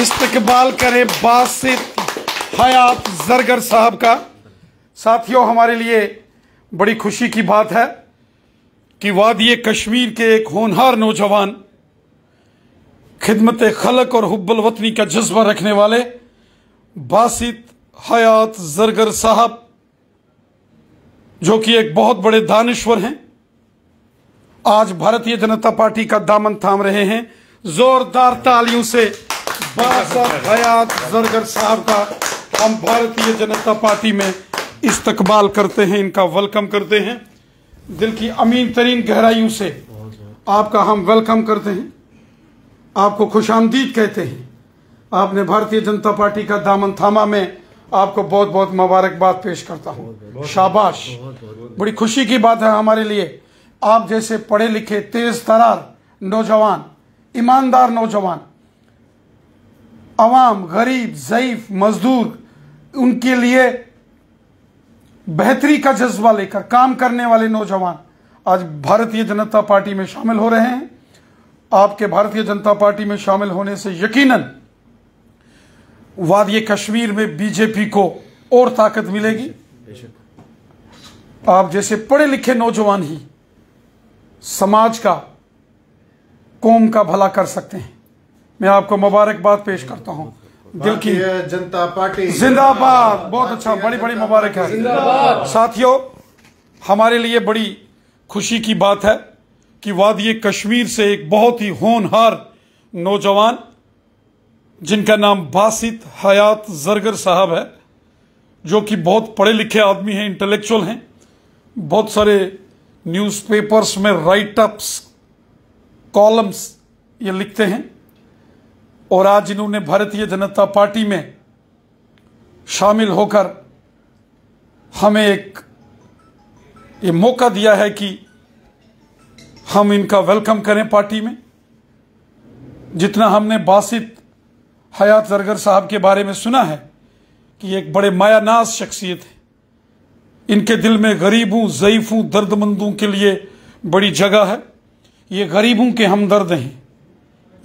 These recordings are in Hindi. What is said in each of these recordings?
इस्तकबाल करें बासित हयात जरगर साहब का साथियों हमारे लिए बड़ी खुशी की बात है कि वादिय कश्मीर के एक होनहार नौजवान खिदमत खलक और हुब्बल वतनी का जज्बा रखने वाले बासित हयात जरगर साहब जो कि एक बहुत बड़े दानश्वर हैं आज भारतीय जनता पार्टी का दामन थाम रहे हैं जोरदार तालियों से बाबा साहब हयात जरगर साहब का हम भारतीय जनता पार्टी में इस्तकबाल करते हैं इनका वेलकम करते हैं दिल की अमीन तरीन गहराइयों से आपका हम वेलकम करते हैं आपको खुश आमदीद कहते हैं आपने भारतीय जनता पार्टी का दामन थामा में आपको बहुत बहुत मुबारकबाद पेश करता हूँ शाबाश बड़ी खुशी की बात है हमारे लिए आप जैसे पढ़े लिखे तेज तरार नौजवान ईमानदार नौजवान आवाम गरीब ज़यीफ मजदूर उनके लिए बेहतरी का जज्बा लेकर काम करने वाले नौजवान आज भारतीय जनता पार्टी में शामिल हो रहे हैं आपके भारतीय जनता पार्टी में शामिल होने से यकीनन वादी कश्मीर में बीजेपी को और ताकत मिलेगी आप जैसे पढ़े लिखे नौजवान ही समाज का कौम का भला कर सकते हैं मैं आपको मुबारकबाद पेश करता हूँ दिल की जनता पार्टी जिंदाबाद बहुत अच्छा बड़ी बड़ी मुबारक है साथियों हमारे लिए बड़ी खुशी की बात है कि वादी कश्मीर से एक बहुत ही होनहार नौजवान जिनका नाम बासित हयात जरगर साहब है जो कि बहुत पढ़े लिखे आदमी हैं इंटेलेक्चुअल हैं बहुत सारे न्यूज़पेपर्स में राइटअप्स कॉलम्स ये लिखते हैं और आज इन्होंने भारतीय जनता पार्टी में शामिल होकर हमें एक ये मौका दिया है कि हम इनका वेलकम करें पार्टी में जितना हमने बासित हयात जरगर साहब के बारे में सुना है कि एक बड़े मायानाज शख्सियत है इनके दिल में गरीबों ज़यीफ़ों दर्दमंदों के लिए बड़ी जगह है ये गरीबों के हमदर्द हैं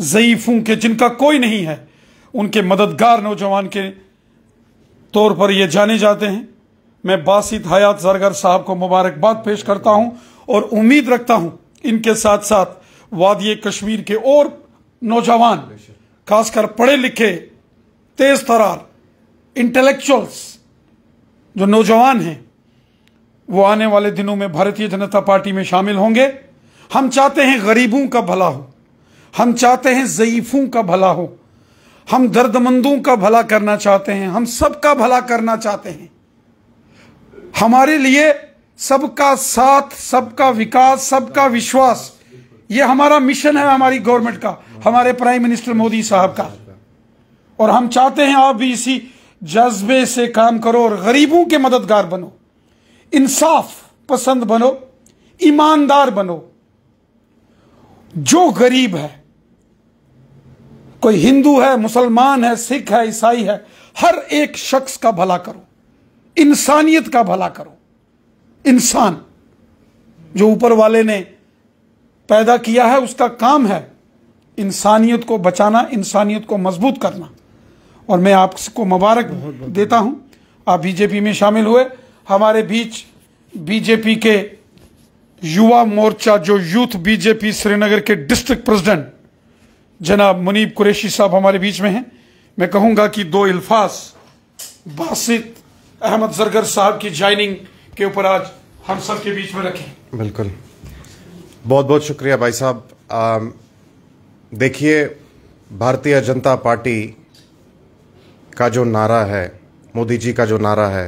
ज़यीफ़ों के जिनका कोई नहीं है उनके मददगार नौजवान के तौर पर ये जाने जाते हैं मैं बासित हयात जरगर साहब को मुबारकबाद पेश करता हूं और उम्मीद रखता हूं इनके साथ साथ वादिय कश्मीर के और नौजवान खासकर पढ़े लिखे तेज तरार इंटेलेक्चुअल्स जो नौजवान हैं वो आने वाले दिनों में भारतीय जनता पार्टी में शामिल होंगे हम चाहते हैं गरीबों का भला हो हम चाहते हैं ज़यीफ़ों का भला हो हम दर्दमंदों का भला करना चाहते हैं हम सबका भला करना चाहते हैं हमारे लिए सबका साथ सबका विकास सबका विश्वास ये हमारा मिशन है हमारी गवर्नमेंट का हमारे प्राइम मिनिस्टर मोदी साहब का और हम चाहते हैं आप भी इसी जज्बे से काम करो और गरीबों के मददगार बनो इंसाफ पसंद बनो ईमानदार बनो जो गरीब है कोई हिंदू है मुसलमान है सिख है ईसाई है हर एक शख्स का भला करो इंसानियत का भला करो इंसान जो ऊपर वाले ने पैदा किया है उसका काम है इंसानियत को बचाना इंसानियत को मजबूत करना और मैं आपको मुबारक देता हूं आप बीजेपी में शामिल हुए हमारे बीच बीजेपी के युवा मोर्चा जो यूथ बीजेपी श्रीनगर के डिस्ट्रिक्ट प्रेसिडेंट जनाब मुनीब कुरैशी साहब हमारे बीच में हैं मैं कहूंगा कि दो अल्फाज बासित अहमद जरगर साहब की ज्वाइनिंग के ऊपर आज हम सब के बीच में रखें बिल्कुल बहुत बहुत शुक्रिया भाई साहब देखिए भारतीय जनता पार्टी का जो नारा है मोदी जी का जो नारा है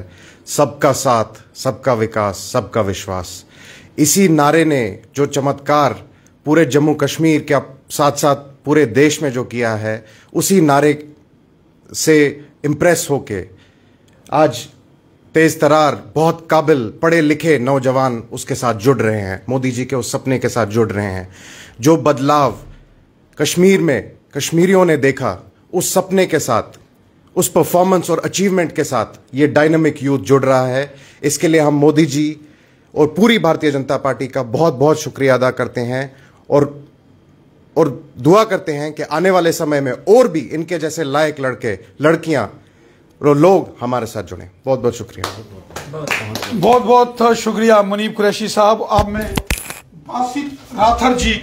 सबका साथ सबका विकास सबका विश्वास इसी नारे ने जो चमत्कार पूरे जम्मू कश्मीर के साथ साथ पूरे देश में जो किया है उसी नारे से इम्प्रेस होके आज तेज तरार बहुत काबिल पढ़े लिखे नौजवान उसके साथ जुड़ रहे हैं मोदी जी के उस सपने के साथ जुड़ रहे हैं जो बदलाव कश्मीर में कश्मीरियों ने देखा उस सपने के साथ उस परफॉर्मेंस और अचीवमेंट के साथ ये डायनमिक यूथ जुड़ रहा है इसके लिए हम मोदी जी और पूरी भारतीय जनता पार्टी का बहुत बहुत शुक्रिया अदा करते हैं और और दुआ करते हैं कि आने वाले समय में और भी इनके जैसे लायक लड़के लड़कियां और लोग हमारे साथ जुड़े बहुत बहुत शुक्रिया बहुत बहुत शुक्रिया मुनीब कुरैशी साहब आप में बासित राथर जी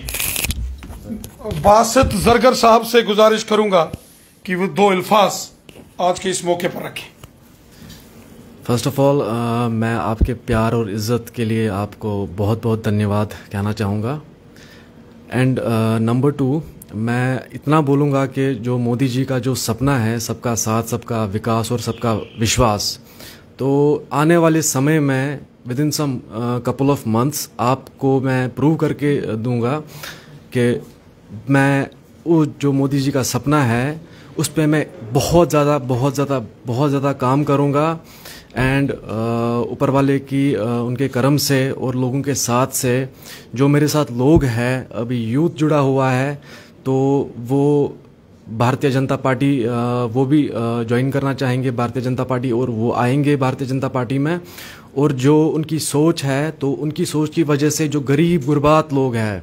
बासित जरगर साहब से गुजारिश करूंगा कि वो दो अल्फाज आज के इस मौके पर रखें फर्स्ट ऑफ़ ऑल मैं आपके प्यार और इज़्ज़त के लिए आपको बहुत बहुत धन्यवाद कहना चाहूँगा एंड नंबर टू मैं इतना बोलूँगा कि जो मोदी जी का जो सपना है सबका साथ सबका विकास और सबका विश्वास तो आने वाले समय में within some couple of months आपको मैं प्रूव करके दूंगा कि मैं वो जो मोदी जी का सपना है उस पर मैं बहुत ज़्यादा बहुत ज़्यादा बहुत ज़्यादा काम करूँगा एंड ऊपर वाले की आ, उनके कर्म से और लोगों के साथ से जो मेरे साथ लोग हैं अभी यूथ जुड़ा हुआ है तो वो भारतीय जनता पार्टी वो भी ज्वाइन करना चाहेंगे भारतीय जनता पार्टी और वो आएंगे भारतीय जनता पार्टी में और जो उनकी सोच है तो उनकी सोच की वजह से जो गरीब गुरबात लोग हैं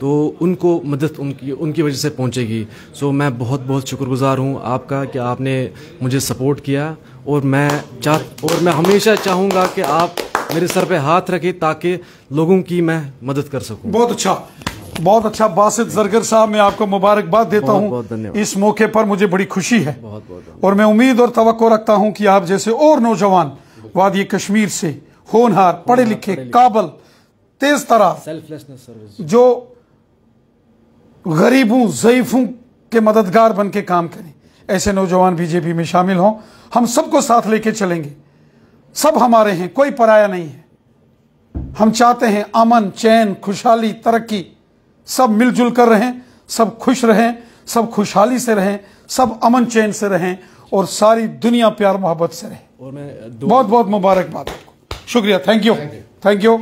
तो उनको मदद उनकी उनकी वजह से पहुंचेगी सो मैं बहुत बहुत शुक्रगुजार हूं आपका कि आपने मुझे सपोर्ट किया और मैं चाह और मैं हमेशा चाहूंगा कि आप मेरे सर पे हाथ रखें ताकि लोगों की मैं मदद कर सकूं बहुत अच्छा बहुत अच्छा बासित जरगर साहब मैं आपको मुबारकबाद देता हूँ इस मौके पर मुझे बड़ी खुशी है बहुत बहुत और मैं उम्मीद और तो रखता हूँ कि आप जैसे और नौजवान वादी कश्मीर से होनहार पढ़े लिखे काबल तेज तरह जो गरीबों ज़यीफ़ों के मददगार बन के काम करें ऐसे नौजवान बीजेपी में शामिल हों हम सबको साथ लेके चलेंगे सब हमारे हैं कोई पराया नहीं है हम चाहते हैं अमन चैन खुशहाली तरक्की सब मिलजुल कर रहें सब खुश रहें सब खुशहाली से रहें सब अमन चैन से रहें और सारी दुनिया प्यार मोहब्बत से रहे और मैं बहुत बहुत मुबारकबाद आपको शुक्रिया थैंक यू थैंक यू